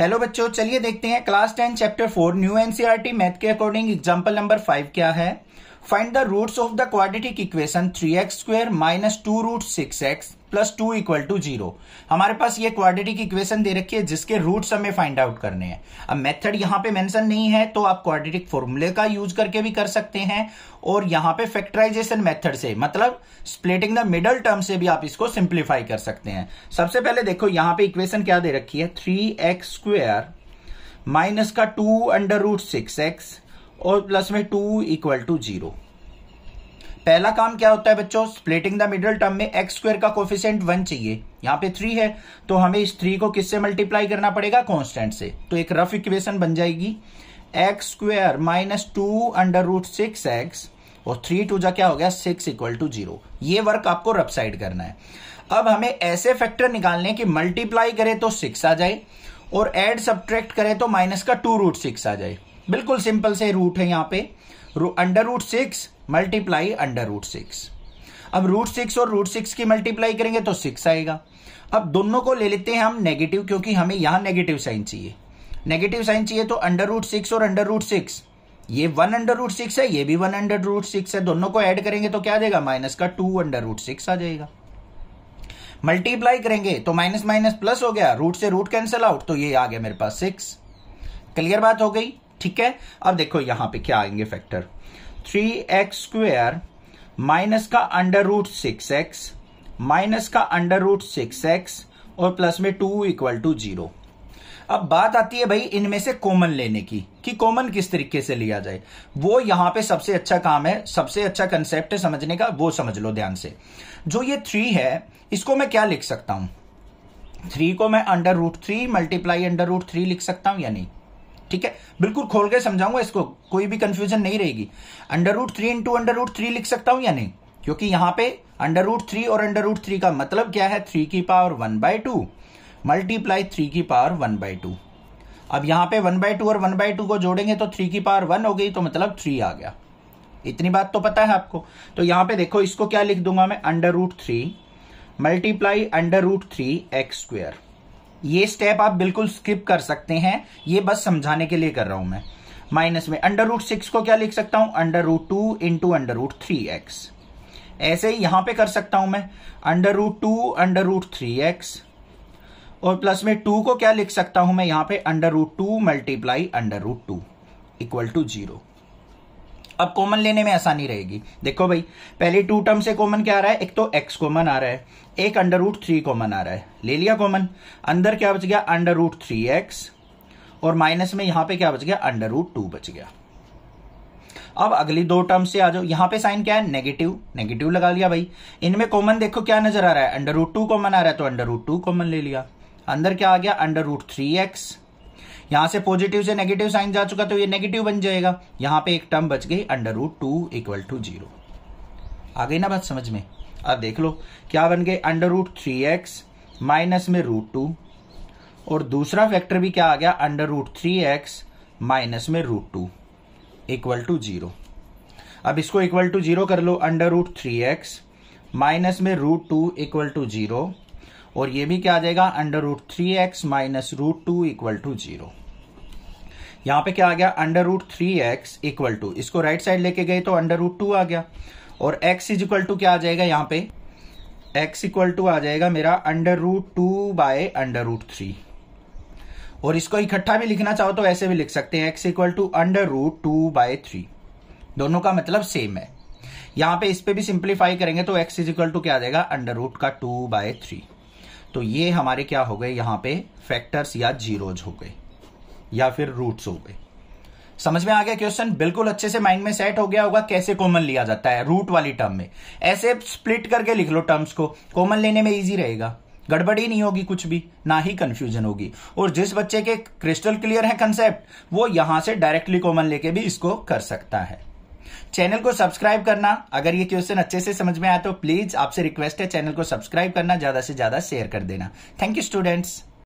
hello बच्चों चलिए देखते हैं class ten chapter four new NCERT math के अकॉर्डिंग एग्जांपल नंबर फाइव क्या है find the roots of the quadratic equation three X square minus two root six X plus two equal to zero हमारे पास ये quadratic equation दे रखी है जिसके roots हमें फाइंड आउट करने हैं अब मेथड यहां पे मेंशन नहीं है तो आप क्वाड्रेटिक फॉर्मूले का यूज करके भी कर सकते हैं और यहां पे फैक्टराइजेशन मेथड से मतलब स्प्लिटिंग द मिडल टर्म से भी आप इसको सिंप्लीफाई कर सकते हैं सबसे पहले देखो यहां पर इक्वेशन क्या दे रखी है थ्री एक्स माइनस का two under root six X और प्लस में टू इक्वल टू जीरो पहला काम क्या होता है बच्चों स्प्लिटिंग द मिडिल टर्म में एक्स स्क्वेयर का कोफिशियंट वन चाहिए यहाँ पे थ्री है तो हमें इस थ्री को किससे मल्टीप्लाई करना पड़ेगा कॉन्स्टेंट से तो एक रफ इक्वेशन बन जाएगी X square minus two under root six X और थ्री टू जा क्या हो गया सिक्स इक्वल टू जीरो ये वर्क आपको रफ साइड करना है अब हमें ऐसे फैक्टर निकालने की मल्टीप्लाई करें तो सिक्स आ जाए और एड सब्ट्रैक्ट करें तो माइनस का टू रूट सिक्स आ जाए बिल्कुल सिंपल से रूट है यहाँ पे under root six multiply under root six अब रूट सिक्स और रूट सिक्स की मल्टीप्लाई करेंगे तो सिक्स आएगा अब दोनों को ले लेते हैं हम नेगेटिव क्योंकि हमें यहां नेगेटिव साइन चाहिए नेगेटिव साइन चाहिए तो अंडर रूट सिक्स और अंडर रूट सिक्स ये वन अंडर रूट सिक्स है ये भी वन अंडर रूट सिक्स है दोनों को ऐड करेंगे तो क्या देगा माइनस का टू अंडर रूट सिक्स आ जाएगा मल्टीप्लाई करेंगे तो माइनस माइनस प्लस हो गया रूट से रूट कैंसिल आउट तो ये आ गया मेरे पास सिक्स क्लियर बात हो गई ठीक है अब देखो यहां पे क्या आएंगे factor three X square minus का under root six X minus का अंडर रूट सिक्स एक्स और प्लस में टू इक्वल टू जीरो अब बात आती है भाई इनमें से कॉमन लेने की कि कॉमन किस तरीके से लिया जाए वो यहां पे सबसे अच्छा काम है सबसे अच्छा कंसेप्ट है समझने का वो समझ लो ध्यान से जो ये थ्री है इसको मैं क्या लिख सकता हूं थ्री को मैं under root three multiply under root three लिख सकता हूं या नहीं ठीक है बिल्कुल खोल के समझाऊंगा इसको कोई भी कंफ्यूजन नहीं रहेगी under root three into under root three लिख सकता हूं या नहीं क्योंकि यहां पे अंडर रूट थ्री और अंडर रूट थ्री का मतलब क्या है थ्री की power one by two multiply three की पावर वन बाय टू अब यहां पे वन बाय टू और वन बाय टू को जोड़ेंगे तो थ्री की पावर वन हो गई तो मतलब थ्री आ गया इतनी बात तो पता है आपको तो यहां पे देखो इसको क्या लिख दूंगा मैं under root three multiply under root three X square ये स्टेप आप बिल्कुल स्किप कर सकते हैं ये बस समझाने के लिए कर रहा हूं मैं माइनस में अंडर रूट सिक्स को क्या लिख सकता हूं under root two into under root three X ऐसे ही यहां पे कर सकता हूं मैं under root two under root three X और प्लस में टू को क्या लिख सकता हूं मैं यहां पे under root two multiply under root two equal to zero अब कॉमन लेने में आसानी रहेगी देखो भाई पहले टू टर्म से कॉमन क्या आ रहा है एक तो एक्स कॉमन आ रहा है एक अंडर रूट थ्री कॉमन आ रहा है ले लिया कॉमन अंदर क्या बच गया अंडर रूट थ्री एक्स और माइनस में यहां पे क्या बच गया अंडर रूट टू बच गया अब अगली दो टर्म से आ जाओ यहां पे साइन क्या है नेगेटिव नेगेटिव लगा लिया भाई इनमें कॉमन देखो क्या नजर आ रहा है अंडर रूट टू कॉमन आ रहा है तो अंडर रूट टू कॉमन ले लिया अंदर क्या आ गया अंडर रूट थ्री एक्स यहां से पॉजिटिव से नेगेटिव साइन जा चुका तो ये नेगेटिव बन जाएगा यहां पे एक टर्म बच गई under root two equal to zero आ गई ना बात समझ में अब देख लो क्या बन गए under root three X minus में रूट टू और दूसरा फैक्टर भी क्या आ गया under root three X minus में root two equal to zero अब इसको इक्वल टू जीरो कर लो under root three X minus में root two equal to zero और ये भी क्या आ जाएगा under root three X minus root two equal to zero यहां पे क्या आ गया under root three X equal to इसको राइट साइड लेके गए तो अंडर रूट टू आ गया और x इज इक्वल टू क्या आ जाएगा यहां पे x इक्वल टू आ जाएगा मेरा under root two by under root three और इसको इकट्ठा भी लिखना चाहो तो ऐसे भी लिख सकते हैं X equal to under root two by three दोनों का मतलब सेम है यहां पे इस पे भी सिंप्लीफाई करेंगे तो x इज इक्वल टू क्या आ जाएगा अंडर रूट का टू बाय थ्री तो ये हमारे क्या हो गए यहां पे फैक्टर्स या जीरोज हो गए या फिर रूट्स हो गए समझ में आ गया क्वेश्चन बिल्कुल अच्छे से माइंड में सेट हो गया होगा कैसे कॉमन लिया जाता है रूट वाली टर्म में ऐसे स्प्लिट करके लिख लो टर्म्स को कॉमन लेने में इजी रहेगा गड़बड़ी नहीं होगी कुछ भी ना ही कंफ्यूजन होगी और जिस बच्चे के क्रिस्टल क्लियर है कंसेप्ट वो यहां से डायरेक्टली कॉमन लेके भी इसको कर सकता है चैनल को सब्सक्राइब करना अगर ये क्वेश्चन अच्छे से समझ में आया तो प्लीज आपसे रिक्वेस्ट है चैनल को सब्सक्राइब करना ज्यादा से ज्यादा शेयर कर देना थैंक यू स्टूडेंट्स